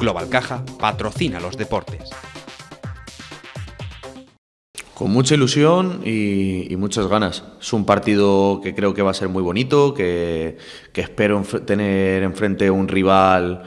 Global Caja patrocina los deportes. Con mucha ilusión y, muchas ganas. Es un partido que creo que va a ser muy bonito, que, espero tener enfrente un rival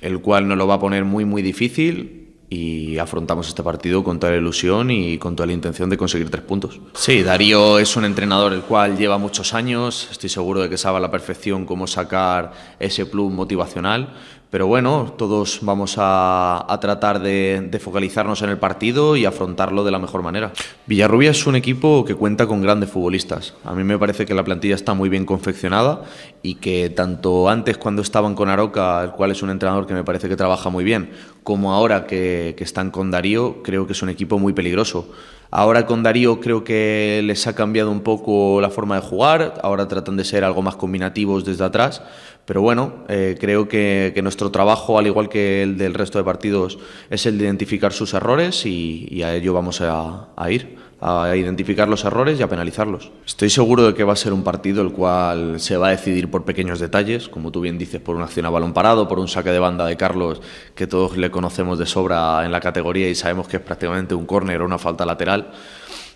el cual nos lo va a poner muy muy difícil y afrontamos este partido con toda la ilusión y con toda la intención de conseguir tres puntos. Sí, Darío es un entrenador el cual lleva muchos años, estoy seguro de que sabe a la perfección cómo sacar ese plus motivacional, pero bueno, todos vamos a, tratar de, focalizarnos en el partido y afrontarlo de la mejor manera. Villarrubia es un equipo que cuenta con grandes futbolistas. A mí me parece que la plantilla está muy bien confeccionada y que tanto antes cuando estaban con Aroca, el cual es un entrenador que me parece que trabaja muy bien, como ahora que están con Darío, creo que es un equipo muy peligroso. Ahora con Darío creo que les ha cambiado un poco la forma de jugar, ahora tratan de ser algo más combinativos desde atrás, pero bueno, eh, creo que, nuestro trabajo, al igual que el del resto de partidos, es el de identificar sus errores y, a ello vamos a, a ir a identificar los errores y a penalizarlos. Estoy seguro de que va a ser un partido el cual se va a decidir por pequeños detalles, como tú bien dices, por una acción a balón parado, por un saque de banda de Carlos que todos le conocemos de sobra en la categoría y sabemos que es prácticamente un córner o una falta lateral.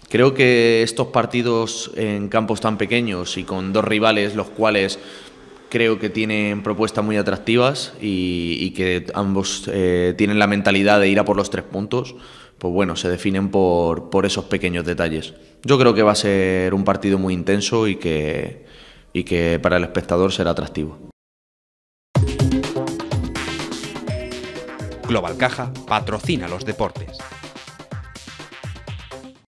Creo que estos partidos en campos tan pequeños y con dos rivales, los cuales creo que tienen propuestas muy atractivas y, que ambos eh, tienen la mentalidad de ir a por los tres puntos, pues bueno, se definen por, por, esos pequeños detalles. Yo creo que va a ser un partido muy intenso y que, y que para el espectador será atractivo. Global Caja patrocina los deportes.